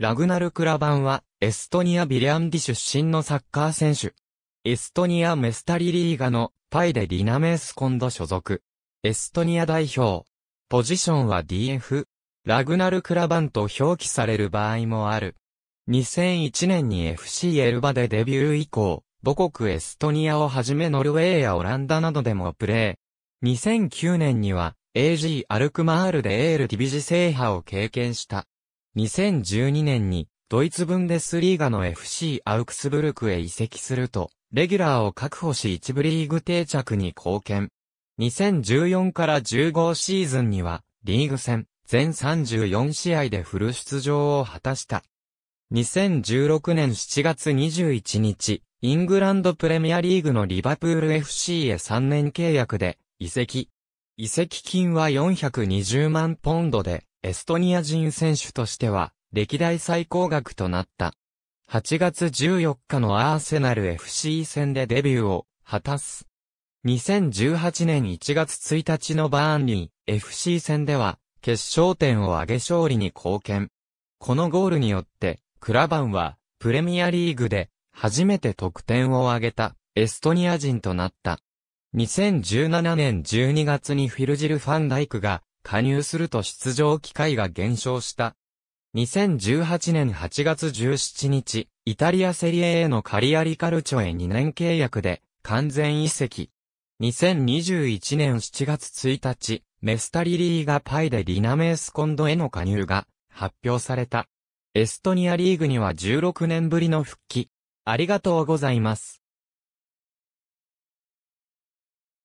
ラグナル・クラバンは、エストニア・ビリアンディ出身のサッカー選手。エストニア・メスタリリーガの、パイデ・ディナメースコンド所属。エストニア代表。ポジションは DF。ラグナル・クラバンと表記される場合もある。2001年に FC エルバでデビュー以降、母国エストニアをはじめノルウェーやオランダなどでもプレー。2009年には AG アルクマールでエールディビジ制覇を経験した。2012年にドイツブンデスリーガの FC アウクスブルクへ移籍すると、レギュラーを確保し一部リーグ定着に貢献。2014から15シーズンには、リーグ戦、全34試合でフル出場を果たした。2016年7月21日、イングランドプレミアリーグのリバプール FC へ3年契約で、移籍。移籍金は420万ポンドで、エストニア人選手としては、歴代最高額となった。8月14日のアーセナル FC 戦でデビューを果たす。2018年1月1日のバーンリー FC 戦では、決勝点を挙げ勝利に貢献。このゴールによって、クラバンは、プレミアリーグで、初めて得点を挙げた、エストニア人となった。2017年12月にフィルジル・ファンダイクが、加入すると出場機会が減少した。2018年8月17日、イタリアセリエ A のカリアリカルチョへ2年契約で完全移籍。2021年7月1日、メスタリリーガパイでリナメースコンドへの加入が発表された。エストニアリーグには16年ぶりの復帰。ありがとうございます。